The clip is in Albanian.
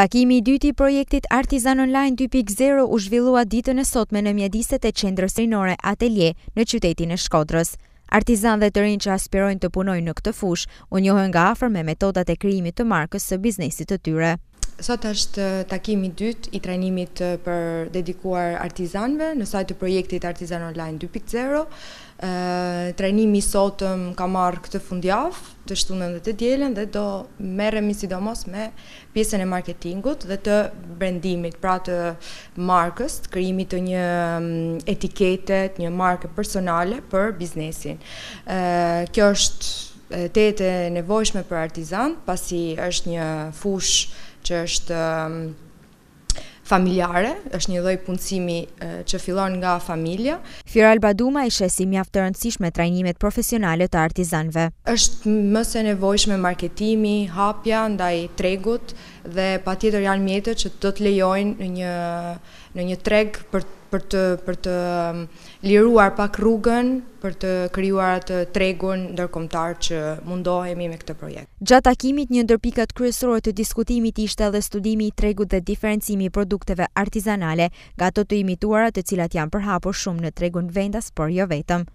Takimi i dyti i projektit Artizan Online 2.0 u zhvillua ditën e sotme në mjediset e qendrës rinore Atelje në qytetin e Shkodrës. Artizan dhe të rinë që aspirojnë të punojnë në këtë fush, unjohën nga afer me metodat e kryimit të markës së biznesit të tyre. Sot është takimi dytë i trajnimit për dedikuar artizanve në sajtë të projektit Artizan Online 2.0. Trajnimi sotëm ka marrë këtë fundjaf të shtunën dhe të djelen dhe do merem i sidomos me pjesën e marketingut dhe të brendimit, pra të markës, të kryimit të një etiketet, një marke personale për biznesin. Kjo është tete nevojshme për artizan, pasi është një fushë që është um, familjare, është një lloj punësimi që fillon nga familja. Firal Baduma i si mjaftë rëndësishme trajnimet profesionale të artizanve. është mëse nevojshme marketimi, hapja, ndaj tregut dhe pa tjetër janë mjetët që të të lejojnë në një treg për të për të për të um, liruar pak rrugën, për të krijuar atë tregun ndërkombëtar që mundohemi me këtë projekt. Gjatë takimit një ndër pikat kryesore të diskutimit ishte edhe studimi i tregut dhe diferencimi i produkteve artizanale, nga ato të imituara të cilat janë përhapur shumë në tregun vendas, por jo vetëm.